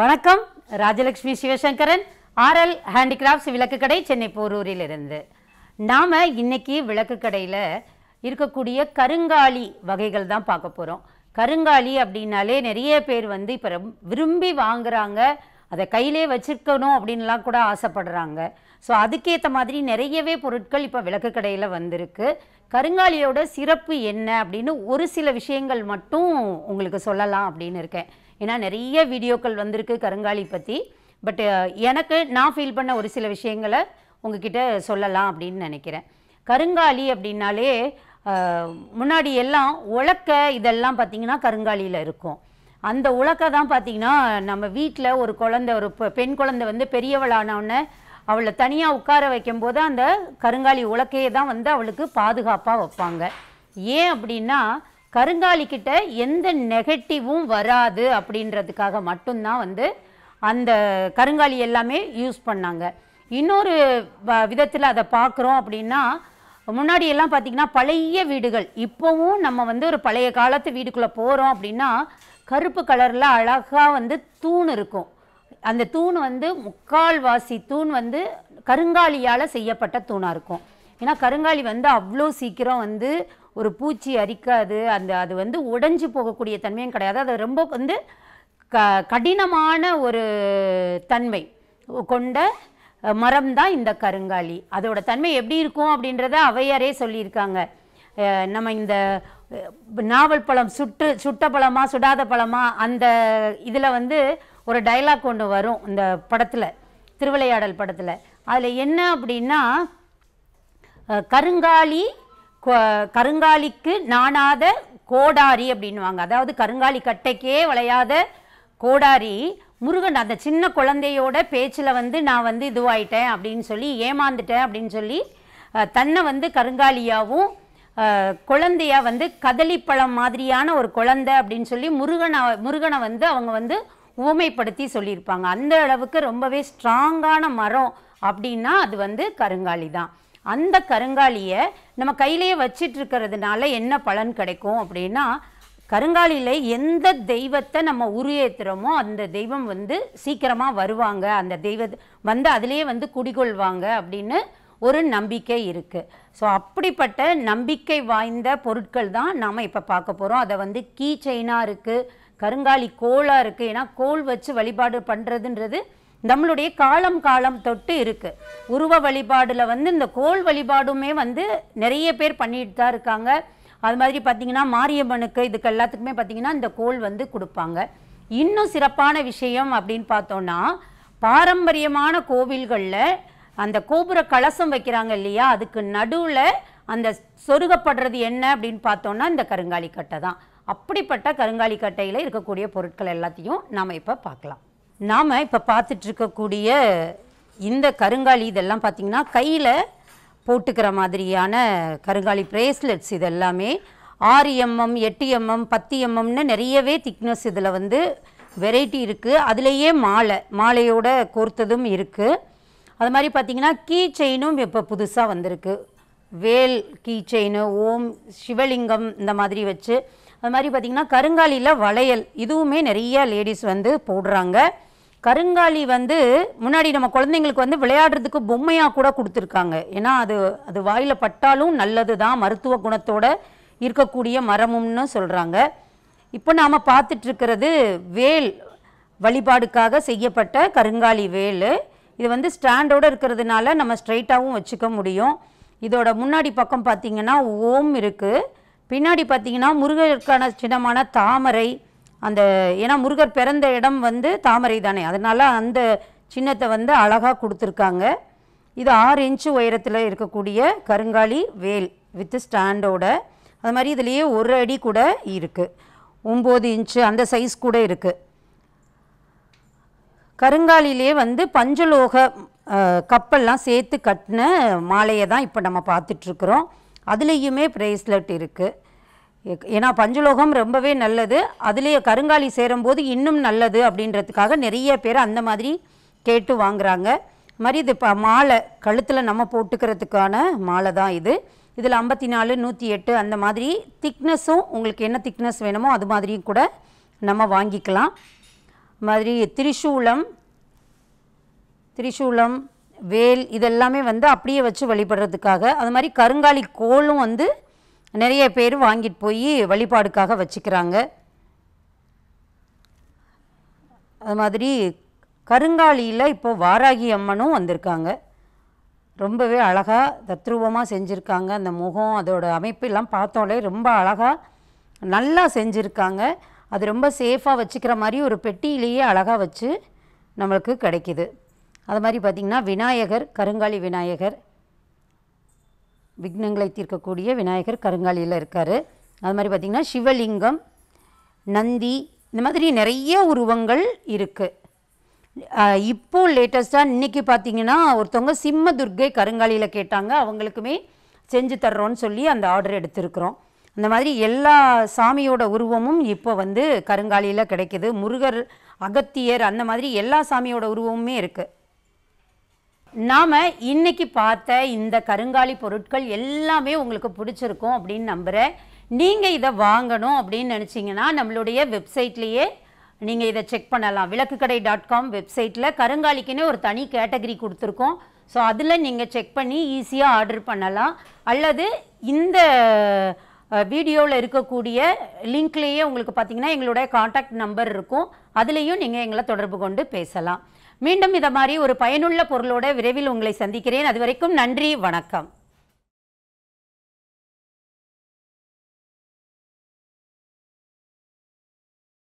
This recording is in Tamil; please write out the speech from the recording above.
வணக்கம் ராஜலக்ஷ்மி சிவசங்கரன் ஆர்எல் ஹேண்டிகிராஃப்ட்ஸ் கடை சென்னை இருந்து நாம் இன்றைக்கி கடையில் இருக்கக்கூடிய கருங்காலி வகைகள் தான் பார்க்க போகிறோம் கருங்காலி அப்படின்னாலே நிறைய பேர் வந்து இப்போ விரும்பி வாங்குகிறாங்க அதை கையிலே வச்சுருக்கணும் அப்படின்லாம் கூட ஆசைப்படுறாங்க ஸோ அதுக்கேற்ற மாதிரி நிறையவே பொருட்கள் இப்போ விளக்கு கடையில் வந்திருக்கு கருங்காலியோட சிறப்பு என்ன அப்படின்னு ஒரு சில விஷயங்கள் மட்டும் உங்களுக்கு சொல்லலாம் அப்படின்னு இருக்கேன் ஏன்னா நிறைய வீடியோக்கள் வந்திருக்கு கருங்காலி பற்றி பட் எனக்கு நான் ஃபீல் பண்ண ஒரு சில விஷயங்களை உங்ககிட்ட சொல்லலாம் அப்படின்னு நினைக்கிறேன் கருங்காலி அப்படின்னாலே முன்னாடி எல்லாம் உலக்க இதெல்லாம் பார்த்திங்கன்னா கருங்காலியில் இருக்கும் அந்த உலக்கை தான் பார்த்திங்கன்னா நம்ம வீட்டில் ஒரு குழந்த ஒரு பெண் குழந்தை வந்து பெரியவளானவுடனே அவளை தனியாக உட்கார வைக்கும்போது அந்த கருங்காலி உலக்கையை தான் வந்து அவளுக்கு பாதுகாப்பாக வைப்பாங்க ஏன் அப்படின்னா கருங்காலிக்கிட்ட எந்த நெகட்டிவும் வராது அப்படின்றதுக்காக மட்டும்தான் வந்து அந்த கருங்காலி எல்லாமே யூஸ் பண்ணாங்க இன்னொரு விதத்தில் அதை பார்க்குறோம் அப்படின்னா முன்னாடியெல்லாம் பார்த்தீங்கன்னா பார்த்திங்கன்னா பழைய வீடுகள் இப்போவும் நம்ம வந்து ஒரு பழைய காலத்து வீடுக்குள்ளே போகிறோம் அப்படின்னா கருப்பு கலரில் அழகாக வந்து தூண் இருக்கும் அந்த தூண் வந்து முக்கால்வாசி தூண் வந்து கருங்காலியால் செய்யப்பட்ட தூணாக இருக்கும் ஏன்னா கருங்காலி வந்து அவ்வளோ சீக்கிரம் வந்து ஒரு பூச்சி அரிக்காது அந்த அது வந்து உடஞ்சி போகக்கூடிய தன்மையும் கிடையாது அது ரொம்ப வந்து க கடினமான ஒரு தன்மை கொண்ட மரம் தான் இந்த கருங்காலி அதோட தன்மை எப்படி இருக்கும் அப்படின்றத அவையாரே சொல்லியிருக்காங்க நம்ம இந்த நாவல் பழம் சுட்டு சுட்ட பழமா சுடாத பழமா அந்த இதில் வந்து ஒரு டைலாக் ஒன்று வரும் இந்த படத்தில் திருவிளையாடல் படத்தில் அதில் என்ன அப்படின்னா கருங்காலி கருங்காலிக்கு நாணாத கோடாரி அப்படின்வாங்க அதாவது கருங்காலி கட்டைக்கே விளையாத கோடாரி முருகன் அந்த சின்ன குழந்தையோட பேச்சில் வந்து நான் வந்து இதுவாயிட்டேன் அப்படின்னு சொல்லி ஏமாந்துட்டேன் அப்படின்னு சொல்லி தன்னை வந்து கருங்காலியாகவும் குழந்தையாக வந்து கதளிப்பழம் மாதிரியான ஒரு குழந்தை அப்படின்னு சொல்லி முருகனை முருகனை வந்து அவங்க வந்து ஊமைப்படுத்தி சொல்லியிருப்பாங்க அந்த அளவுக்கு ரொம்பவே ஸ்ட்ராங்கான மரம் அப்படின்னா அது வந்து கருங்காலி தான் அந்த கருங்காலியை நம்ம கையிலேயே வச்சிட்டு இருக்கிறதுனால என்ன பலன் கிடைக்கும் அப்படின்னா கருங்காலியில் எந்த தெய்வத்தை நம்ம உருவேற்றுறோமோ அந்த தெய்வம் வந்து சீக்கிரமாக வருவாங்க அந்த தெய்வ வந்து அதுலேயே வந்து குடிகொள்வாங்க அப்படின்னு ஒரு நம்பிக்கை இருக்குது ஸோ அப்படிப்பட்ட நம்பிக்கை வாய்ந்த பொருட்கள் தான் நாம் இப்போ பார்க்க போகிறோம் அதை வந்து கீ செயினாக இருக்குது கருங்காலி கோலாக இருக்குது ஏன்னா கோல் வச்சு வழிபாடு பண்ணுறதுன்றது நம்மளுடைய காலம் காலம் தொட்டு இருக்குது உருவ வழிபாடில் வந்து இந்த கோல் வழிபாடுமே வந்து நிறைய பேர் பண்ணிட்டு தான் இருக்காங்க அது மாதிரி பார்த்திங்கன்னா மாரியம்மனுக்கு இதுக்கு எல்லாத்துக்குமே பார்த்திங்கன்னா இந்த கோல் வந்து கொடுப்பாங்க இன்னும் சிறப்பான விஷயம் அப்படின்னு பார்த்தோன்னா பாரம்பரியமான கோவில்களில் அந்த கோபுர கலசம் வைக்கிறாங்க இல்லையா அதுக்கு நடுவில் அந்த சொருகப்படுறது என்ன அப்படின்னு பார்த்தோன்னா இந்த கருங்காலி கட்டை தான் அப்படிப்பட்ட கருங்காலி கட்டையில் இருக்கக்கூடிய பொருட்கள் எல்லாத்தையும் நாம் இப்போ பார்க்கலாம் நாம் இப்போ பார்த்துட்ருக்கக்கூடிய இந்த கருங்காலி இதெல்லாம் பார்த்திங்கன்னா கையில் போட்டுக்கிற மாதிரியான கருங்காலி ப்ரேஸ்லெட்ஸ் இதெல்லாமே ஆறு எம்எம் எட்டு எம்எம் பத்து எம்எம்னு நிறையவே திக்னஸ் இதில் வந்து வெரைட்டி இருக்குது அதுலேயே மாலை மாலையோட கோர்த்ததும் இருக்குது அது மாதிரி பார்த்திங்கன்னா கீ செயினும் இப்போ புதுசாக வந்திருக்கு வேல் கீ செயின் ஓம் சிவலிங்கம் இந்த மாதிரி வச்சு அது மாதிரி பார்த்திங்கன்னா கருங்காலியில் வளையல் இதுவுமே நிறைய லேடிஸ் வந்து போடுறாங்க கருங்காலி வந்து முன்னாடி நம்ம குழந்தைங்களுக்கு வந்து விளையாடுறதுக்கு பொம்மையாக கூட கொடுத்துருக்காங்க ஏன்னா அது அது வாயில் பட்டாலும் நல்லது தான் மருத்துவ குணத்தோட இருக்கக்கூடிய மரமும்னு சொல்கிறாங்க இப்போ நாம் பார்த்துட்ருக்கிறது வேல் வழிபாடுக்காக செய்யப்பட்ட கருங்காலி வேல் இது வந்து ஸ்டாண்டோடு இருக்கிறதுனால நம்ம ஸ்ட்ரைட்டாகவும் வச்சுக்க முடியும் இதோட முன்னாடி பக்கம் பார்த்திங்கன்னா ஓம் இருக்குது பின்னாடி பார்த்திங்கன்னா முருகருக்கான சின்னமான தாமரை அந்த ஏன்னா முருகர் பிறந்த இடம் வந்து தாமரை தானே அதனால் அந்த சின்னத்தை வந்து அழகாக கொடுத்துருக்காங்க இது ஆறு இன்ச்சு உயரத்தில் இருக்கக்கூடிய கருங்காலி வேல் வித்து ஸ்டாண்டோட அது மாதிரி இதுலேயே ஒரு அடி கூட இருக்குது ஒம்பது இன்ச்சு அந்த சைஸ் கூட இருக்குது கருங்காலிலே வந்து பஞ்சலோக கப்பல்லாம் சேர்த்து கட்டின மாலையை தான் இப்போ நம்ம பார்த்துட்ருக்குறோம் அதுலேயுமே ப்ரேஸ்லெட் இருக்குது ஏன்னா பஞ்சலோகம் ரொம்பவே நல்லது அதுலேயே கருங்காலி சேரும்போது இன்னும் நல்லது அப்படின்றதுக்காக நிறைய பேர் அந்த மாதிரி கேட்டு வாங்குறாங்க மாதிரி இது இப்போ மாலை கழுத்தில் நம்ம போட்டுக்கிறதுக்கான மாலை தான் இது இதில் ஐம்பத்தி நாலு நூற்றி எட்டு அந்த மாதிரி திக்னஸும் உங்களுக்கு என்ன திக்னஸ் வேணுமோ அது மாதிரியும் கூட நம்ம வாங்கிக்கலாம் மாதிரி திரிசூலம் திரிசூலம் வேல் இதெல்லாமே வந்து அப்படியே வச்சு வழிபடுறதுக்காக அது மாதிரி கருங்காலி கோலும் வந்து நிறைய பேர் வாங்கிட்டு போய் வழிபாடுக்காக வச்சுக்கிறாங்க அது மாதிரி கருங்காலியில் இப்போ வாராகி அம்மனும் வந்திருக்காங்க ரொம்பவே அழகாக தத்ரூபமாக செஞ்சுருக்காங்க அந்த முகம் அதோட அமைப்பு எல்லாம் ரொம்ப அழகாக நல்லா செஞ்சுருக்காங்க அது ரொம்ப சேஃபாக வச்சுக்கிற மாதிரி ஒரு பெட்டியிலேயே அழகாக வச்சு நம்மளுக்கு கிடைக்கிது அது மாதிரி பார்த்திங்கன்னா விநாயகர் கருங்காலி விநாயகர் விக்னங்களை தீர்க்கக்கூடிய விநாயகர் கருங்காலியில் இருக்கார் அது மாதிரி பார்த்திங்கன்னா சிவலிங்கம் நந்தி இந்த மாதிரி நிறைய உருவங்கள் இருக்குது இப்போ லேட்டஸ்ட்டாக இன்றைக்கி பார்த்தீங்கன்னா ஒருத்தவங்க சிம்ம துர்கை கருங்காலியில் கேட்டாங்க அவங்களுக்குமே செஞ்சு தர்றோன்னு சொல்லி அந்த ஆர்டர் எடுத்திருக்கிறோம் அந்த மாதிரி எல்லா சாமியோட உருவமும் இப்போ வந்து கருங்காலியில் கிடைக்கிது முருகர் அகத்தியர் அந்த மாதிரி எல்லா சாமியோட உருவமுமே இருக்குது நாம் இன்னைக்கு பார்த்த இந்த கருங்காலி பொருட்கள் எல்லாமே உங்களுக்கு பிடிச்சிருக்கும் அப்படின்னு நம்புகிறேன் நீங்கள் இதை வாங்கணும் அப்படின்னு நினச்சிங்கன்னா நம்மளுடைய வெப்சைட்லேயே நீங்கள் இதை செக் பண்ணலாம் விளக்கு கடை டாட் காம் வெப்சைட்டில் கருங்காலிக்குன்னு ஒரு தனி கேட்டகரி கொடுத்துருக்கோம் ஸோ அதில் நீங்கள் செக் பண்ணி ஈஸியாக ஆர்டர் பண்ணலாம் அல்லது இந்த வீடியோவில் இருக்கக்கூடிய லிங்க்லேயே உங்களுக்கு பார்த்தீங்கன்னா எங்களுடைய காண்டாக்ட் நம்பர் இருக்கும் அதுலேயும் நீங்கள் எங்களை தொடர்பு கொண்டு பேசலாம் மீண்டும் இதை மாதிரி ஒரு பயனுள்ள பொருளோட விரைவில் உங்களை சந்திக்கிறேன் அது வரைக்கும் நன்றி வணக்கம்